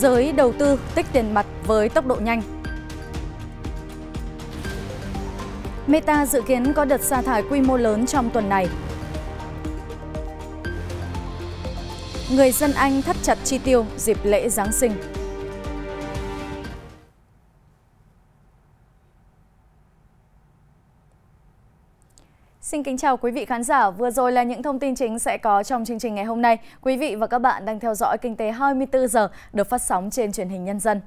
giới đầu tư tích tiền mặt với tốc độ nhanh. Meta dự kiến có đợt sa thải quy mô lớn trong tuần này. Người dân Anh thắt chặt chi tiêu dịp lễ Giáng sinh. Xin kính chào quý vị khán giả. Vừa rồi là những thông tin chính sẽ có trong chương trình ngày hôm nay. Quý vị và các bạn đang theo dõi Kinh tế 24 giờ được phát sóng trên truyền hình Nhân dân.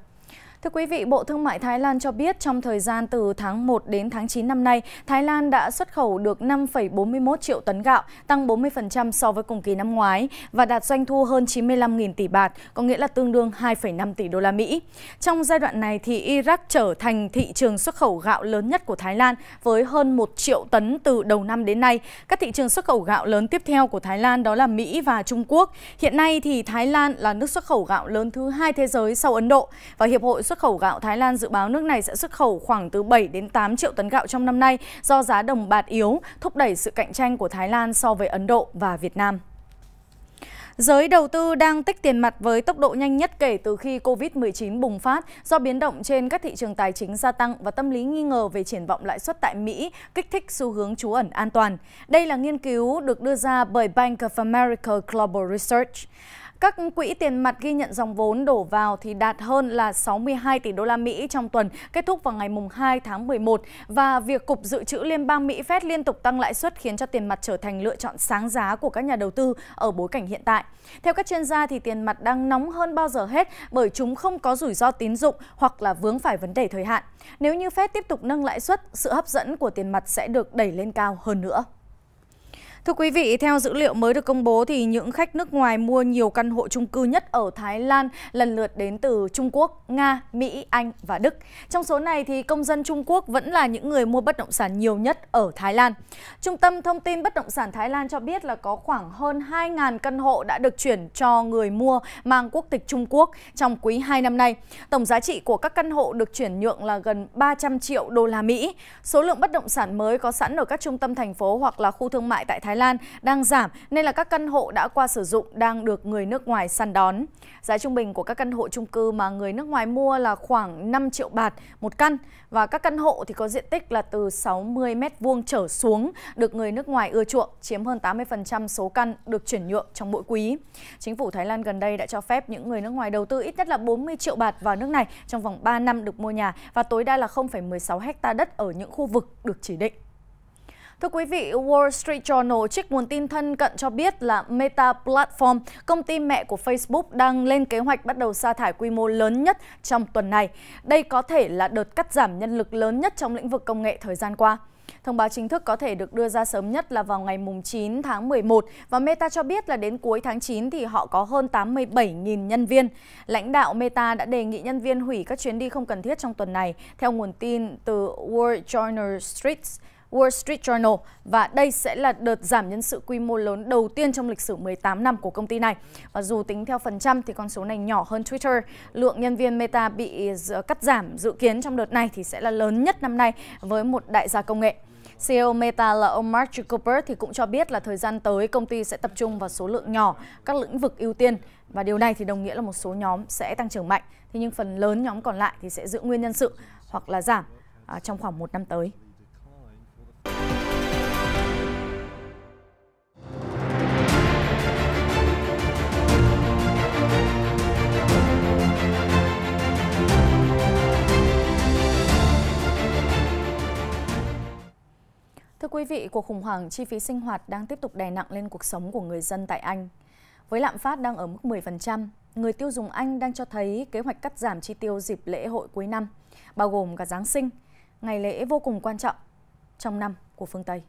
Thưa quý vị, Bộ Thương mại Thái Lan cho biết trong thời gian từ tháng 1 đến tháng 9 năm nay, Thái Lan đã xuất khẩu được 5,41 triệu tấn gạo, tăng 40% so với cùng kỳ năm ngoái và đạt doanh thu hơn 95.000 tỷ bạt, có nghĩa là tương đương 2,5 tỷ đô la Mỹ. Trong giai đoạn này thì Iraq trở thành thị trường xuất khẩu gạo lớn nhất của Thái Lan với hơn 1 triệu tấn từ đầu năm đến nay. Các thị trường xuất khẩu gạo lớn tiếp theo của Thái Lan đó là Mỹ và Trung Quốc. Hiện nay thì Thái Lan là nước xuất khẩu gạo lớn thứ hai thế giới sau Ấn Độ và Hiệp hội xuất xuất khẩu gạo Thái Lan dự báo nước này sẽ xuất khẩu khoảng từ 7 đến 8 triệu tấn gạo trong năm nay do giá đồng bạc yếu, thúc đẩy sự cạnh tranh của Thái Lan so với Ấn Độ và Việt Nam. Giới đầu tư đang tích tiền mặt với tốc độ nhanh nhất kể từ khi COVID-19 bùng phát do biến động trên các thị trường tài chính gia tăng và tâm lý nghi ngờ về triển vọng lãi suất tại Mỹ kích thích xu hướng trú ẩn an toàn. Đây là nghiên cứu được đưa ra bởi Bank of America Global Research. Các quỹ tiền mặt ghi nhận dòng vốn đổ vào thì đạt hơn là 62 tỷ đô la Mỹ trong tuần, kết thúc vào ngày mùng 2 tháng 11 và việc cục dự trữ liên bang Mỹ Fed liên tục tăng lãi suất khiến cho tiền mặt trở thành lựa chọn sáng giá của các nhà đầu tư ở bối cảnh hiện tại. Theo các chuyên gia thì tiền mặt đang nóng hơn bao giờ hết bởi chúng không có rủi ro tín dụng hoặc là vướng phải vấn đề thời hạn. Nếu như Fed tiếp tục nâng lãi suất, sự hấp dẫn của tiền mặt sẽ được đẩy lên cao hơn nữa. Thưa quý vị, theo dữ liệu mới được công bố thì những khách nước ngoài mua nhiều căn hộ chung cư nhất ở Thái Lan lần lượt đến từ Trung Quốc, Nga, Mỹ, Anh và Đức. Trong số này thì công dân Trung Quốc vẫn là những người mua bất động sản nhiều nhất ở Thái Lan. Trung tâm thông tin bất động sản Thái Lan cho biết là có khoảng hơn 2.000 căn hộ đã được chuyển cho người mua mang quốc tịch Trung Quốc trong quý 2 năm nay. Tổng giá trị của các căn hộ được chuyển nhượng là gần 300 triệu đô la Mỹ. Số lượng bất động sản mới có sẵn ở các trung tâm thành phố hoặc là khu thương mại tại Thái Thái Lan đang giảm nên là các căn hộ đã qua sử dụng đang được người nước ngoài săn đón. Giá trung bình của các căn hộ chung cư mà người nước ngoài mua là khoảng 5 triệu bạt một căn và các căn hộ thì có diện tích là từ 60 m2 trở xuống được người nước ngoài ưa chuộng, chiếm hơn 80% số căn được chuyển nhượng trong mỗi quý. Chính phủ Thái Lan gần đây đã cho phép những người nước ngoài đầu tư ít nhất là 40 triệu bạt vào nước này trong vòng 3 năm được mua nhà và tối đa là 0,16 hecta đất ở những khu vực được chỉ định. Thưa quý vị, Wall Street Journal trích nguồn tin thân cận cho biết là Meta Platform, công ty mẹ của Facebook đang lên kế hoạch bắt đầu sa thải quy mô lớn nhất trong tuần này. Đây có thể là đợt cắt giảm nhân lực lớn nhất trong lĩnh vực công nghệ thời gian qua. Thông báo chính thức có thể được đưa ra sớm nhất là vào ngày 9 tháng 11 và Meta cho biết là đến cuối tháng 9 thì họ có hơn 87.000 nhân viên. Lãnh đạo Meta đã đề nghị nhân viên hủy các chuyến đi không cần thiết trong tuần này. Theo nguồn tin từ World Journal Streets, Wall Street Journal và đây sẽ là đợt giảm nhân sự quy mô lớn đầu tiên trong lịch sử 18 năm của công ty này. Và dù tính theo phần trăm thì con số này nhỏ hơn Twitter, lượng nhân viên Meta bị cắt giảm dự kiến trong đợt này thì sẽ là lớn nhất năm nay với một đại gia công nghệ. CEO Meta là ông Mark Zuckerberg thì cũng cho biết là thời gian tới công ty sẽ tập trung vào số lượng nhỏ, các lĩnh vực ưu tiên và điều này thì đồng nghĩa là một số nhóm sẽ tăng trưởng mạnh, thế nhưng phần lớn nhóm còn lại thì sẽ giữ nguyên nhân sự hoặc là giảm à, trong khoảng một năm tới. quý vị, cuộc khủng hoảng chi phí sinh hoạt đang tiếp tục đè nặng lên cuộc sống của người dân tại Anh. Với lạm phát đang ở mức 10%, người tiêu dùng Anh đang cho thấy kế hoạch cắt giảm chi tiêu dịp lễ hội cuối năm, bao gồm cả Giáng sinh, ngày lễ vô cùng quan trọng trong năm của phương Tây.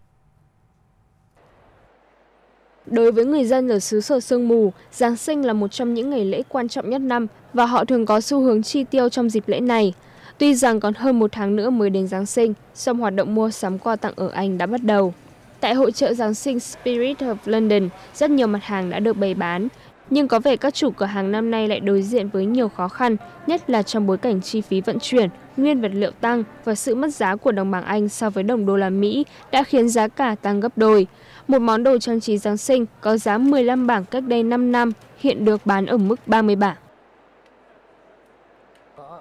Đối với người dân ở xứ sở sương mù, Giáng sinh là một trong những ngày lễ quan trọng nhất năm và họ thường có xu hướng chi tiêu trong dịp lễ này – Tuy rằng còn hơn một tháng nữa mới đến Giáng sinh, song hoạt động mua sắm quà tặng ở Anh đã bắt đầu. Tại hội trợ Giáng sinh Spirit of London, rất nhiều mặt hàng đã được bày bán, nhưng có vẻ các chủ cửa hàng năm nay lại đối diện với nhiều khó khăn, nhất là trong bối cảnh chi phí vận chuyển, nguyên vật liệu tăng và sự mất giá của đồng bảng Anh so với đồng đô la Mỹ đã khiến giá cả tăng gấp đôi. Một món đồ trang trí Giáng sinh có giá 15 bảng cách đây 5 năm hiện được bán ở mức 30 bảng.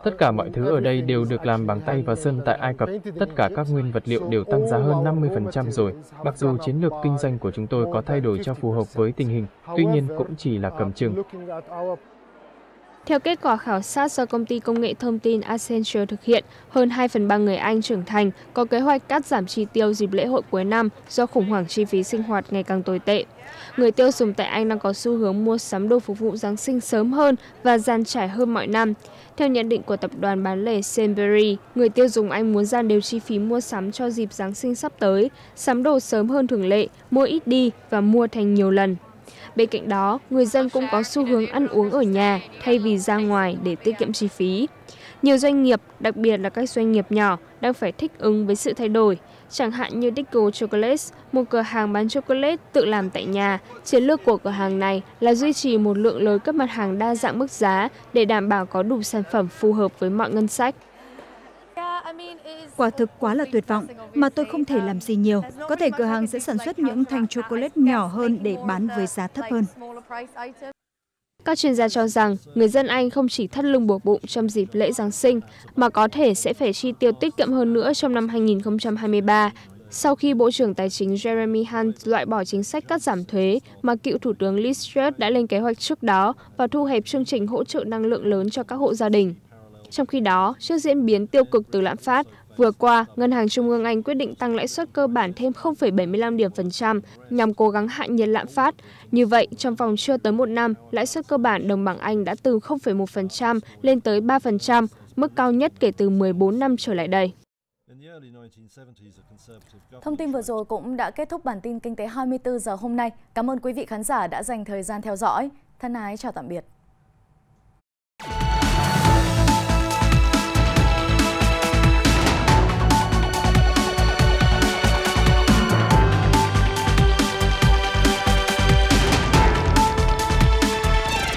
Tất cả mọi thứ ở đây đều được làm bằng tay và sơn tại Ai Cập. Tất cả các nguyên vật liệu đều tăng giá hơn 50% rồi. Mặc dù chiến lược kinh doanh của chúng tôi có thay đổi cho phù hợp với tình hình, tuy nhiên cũng chỉ là cầm chừng. Theo kết quả khảo sát do công ty công nghệ thông tin Accenture thực hiện, hơn 2 phần 3 người Anh trưởng thành có kế hoạch cắt giảm chi tiêu dịp lễ hội cuối năm do khủng hoảng chi phí sinh hoạt ngày càng tồi tệ. Người tiêu dùng tại Anh đang có xu hướng mua sắm đồ phục vụ Giáng sinh sớm hơn và dàn trải hơn mọi năm. Theo nhận định của tập đoàn bán lẻ Sainsbury, người tiêu dùng Anh muốn giảm đều chi phí mua sắm cho dịp Giáng sinh sắp tới, sắm đồ sớm hơn thường lệ, mua ít đi và mua thành nhiều lần. Bên cạnh đó, người dân cũng có xu hướng ăn uống ở nhà thay vì ra ngoài để tiết kiệm chi phí. Nhiều doanh nghiệp, đặc biệt là các doanh nghiệp nhỏ, đang phải thích ứng với sự thay đổi. Chẳng hạn như Dickle Chocolates, một cửa hàng bán chocolate tự làm tại nhà. Chiến lược của cửa hàng này là duy trì một lượng lớn các mặt hàng đa dạng mức giá để đảm bảo có đủ sản phẩm phù hợp với mọi ngân sách. Yeah, I mean, it quả thực quá là tuyệt vọng mà tôi không thể làm gì nhiều có thể cửa hàng sẽ sản xuất những thanh chocolate nhỏ hơn để bán với giá thấp hơn các chuyên gia cho rằng người dân Anh không chỉ thắt lưng buộc bụng trong dịp lễ Giáng sinh mà có thể sẽ phải chi tiêu tiết kiệm hơn nữa trong năm 2023 sau khi Bộ trưởng Tài chính Jeremy Hunt loại bỏ chính sách cắt giảm thuế mà cựu Thủ tướng Liz Truss đã lên kế hoạch trước đó và thu hẹp chương trình hỗ trợ năng lượng lớn cho các hộ gia đình. Trong khi đó, trước diễn biến tiêu cực từ lạm phát, Vừa qua, Ngân hàng Trung ương Anh quyết định tăng lãi suất cơ bản thêm 0,75 điểm phần trăm nhằm cố gắng hạ nhiệt lạm phát. Như vậy, trong vòng chưa tới một năm, lãi suất cơ bản đồng bảng Anh đã từ 0,1% lên tới 3%, mức cao nhất kể từ 14 năm trở lại đây. Thông tin vừa rồi cũng đã kết thúc bản tin Kinh tế 24 giờ hôm nay. Cảm ơn quý vị khán giả đã dành thời gian theo dõi. Thân ái chào tạm biệt.